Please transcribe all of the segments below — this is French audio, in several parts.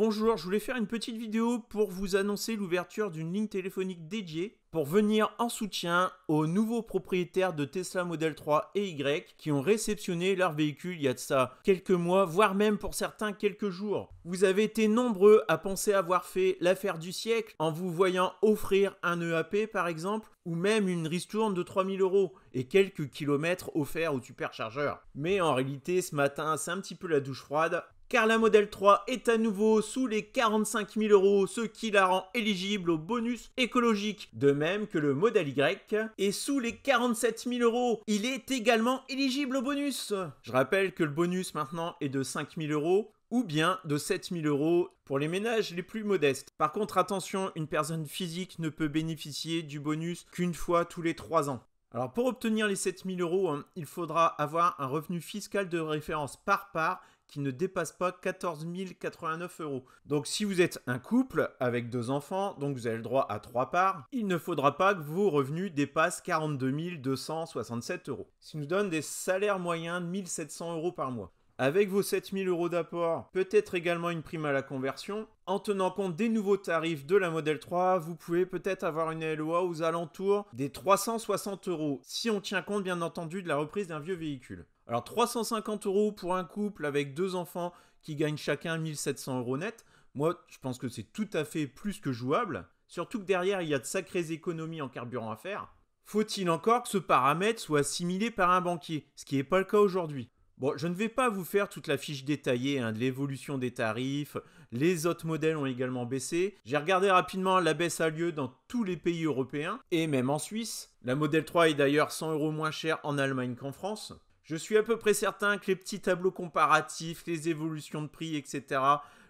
Bonjour, je voulais faire une petite vidéo pour vous annoncer l'ouverture d'une ligne téléphonique dédiée pour venir en soutien aux nouveaux propriétaires de Tesla Model 3 et Y qui ont réceptionné leur véhicule il y a de ça quelques mois, voire même pour certains quelques jours. Vous avez été nombreux à penser avoir fait l'affaire du siècle en vous voyant offrir un EAP par exemple, ou même une ristourne de 3000 euros et quelques kilomètres offerts au superchargeur. Mais en réalité, ce matin, c'est un petit peu la douche froide car la modèle 3 est à nouveau sous les 45 000 euros, ce qui la rend éligible au bonus écologique, de même que le modèle Y est sous les 47 000 euros. Il est également éligible au bonus. Je rappelle que le bonus maintenant est de 5 000 euros ou bien de 7 000 euros pour les ménages les plus modestes. Par contre, attention, une personne physique ne peut bénéficier du bonus qu'une fois tous les 3 ans. Alors pour obtenir les 7000 euros, hein, il faudra avoir un revenu fiscal de référence par part qui ne dépasse pas 14 089 euros. Donc si vous êtes un couple avec deux enfants, donc vous avez le droit à trois parts, il ne faudra pas que vos revenus dépassent 42 267 euros. Ce qui nous donne des salaires moyens de 1700 euros par mois avec vos 7000 euros d'apport, peut-être également une prime à la conversion. En tenant compte des nouveaux tarifs de la Model 3, vous pouvez peut-être avoir une LOA aux alentours des 360 euros, si on tient compte bien entendu de la reprise d'un vieux véhicule. Alors 350 euros pour un couple avec deux enfants qui gagnent chacun 1700 euros net, moi je pense que c'est tout à fait plus que jouable, surtout que derrière il y a de sacrées économies en carburant à faire. Faut-il encore que ce paramètre soit assimilé par un banquier, ce qui n'est pas le cas aujourd'hui. Bon, je ne vais pas vous faire toute la fiche détaillée hein, de l'évolution des tarifs. Les autres modèles ont également baissé. J'ai regardé rapidement, la baisse a lieu dans tous les pays européens et même en Suisse. La modèle 3 est d'ailleurs 100 euros moins chère en Allemagne qu'en France. Je suis à peu près certain que les petits tableaux comparatifs, les évolutions de prix, etc.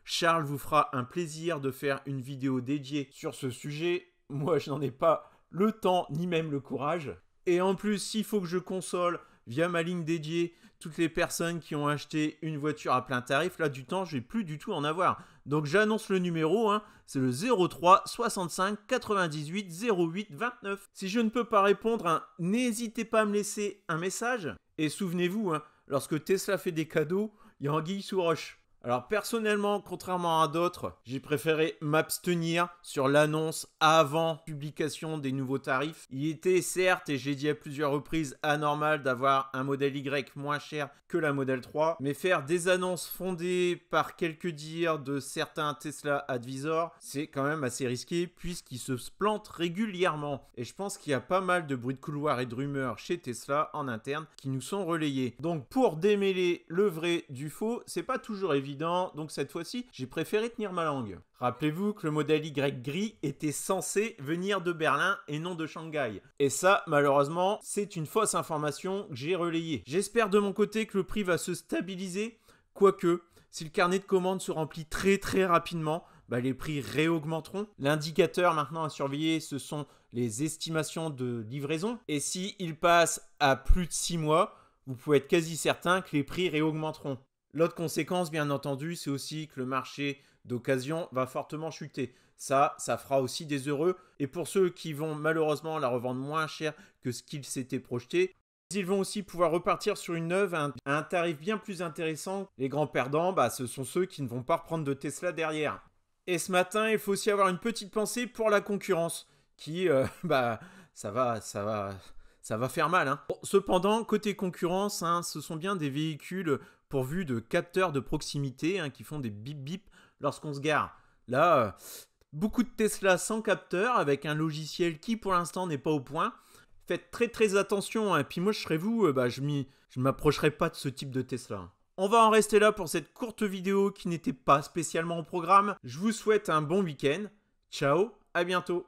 Charles vous fera un plaisir de faire une vidéo dédiée sur ce sujet. Moi, je n'en ai pas le temps ni même le courage. Et en plus, s'il faut que je console via ma ligne dédiée toutes les personnes qui ont acheté une voiture à plein tarif, là du temps, je vais plus du tout en avoir. Donc j'annonce le numéro, hein. c'est le 03 65 98 08 29. Si je ne peux pas répondre, hein, n'hésitez pas à me laisser un message. Et souvenez-vous, hein, lorsque Tesla fait des cadeaux, il y a Anguille sous roche. Alors personnellement, contrairement à d'autres, j'ai préféré m'abstenir sur l'annonce avant publication des nouveaux tarifs. Il était certes, et j'ai dit à plusieurs reprises, anormal d'avoir un modèle Y moins cher que la modèle 3, mais faire des annonces fondées par quelques dires de certains Tesla advisors, c'est quand même assez risqué puisqu'ils se plantent régulièrement. Et je pense qu'il y a pas mal de bruits de couloir et de rumeurs chez Tesla en interne qui nous sont relayés. Donc pour démêler le vrai du faux, c'est pas toujours évident donc cette fois-ci, j'ai préféré tenir ma langue. Rappelez-vous que le modèle Y gris était censé venir de Berlin et non de Shanghai. Et ça, malheureusement, c'est une fausse information que j'ai relayée. J'espère de mon côté que le prix va se stabiliser, quoique, si le carnet de commandes se remplit très très rapidement, bah, les prix réaugmenteront. L'indicateur maintenant à surveiller, ce sont les estimations de livraison. Et s'il il passe à plus de 6 mois, vous pouvez être quasi certain que les prix réaugmenteront. L'autre conséquence, bien entendu, c'est aussi que le marché d'occasion va fortement chuter. Ça, ça fera aussi des heureux. Et pour ceux qui vont malheureusement la revendre moins cher que ce qu'ils s'étaient projeté, ils vont aussi pouvoir repartir sur une neuve à un, tarif bien plus intéressant. Les grands perdants, bah, ce sont ceux qui ne vont pas reprendre de Tesla derrière. Et ce matin, il faut aussi avoir une petite pensée pour la concurrence, qui, euh, bah, ça va, ça va, ça va faire mal. Hein. cependant, côté concurrence, hein, ce sont bien des véhicules pourvus de capteurs de proximité hein, qui font des bip bip lorsqu'on se gare. Là, euh, beaucoup de Tesla sans capteur avec un logiciel qui pour l'instant n'est pas au point. Faites très très attention, et puis moi je serais vous, euh, bah, je ne m'approcherai pas de ce type de Tesla. On va en rester là pour cette courte vidéo qui n'était pas spécialement au programme. Je vous souhaite un bon week-end. Ciao, à bientôt.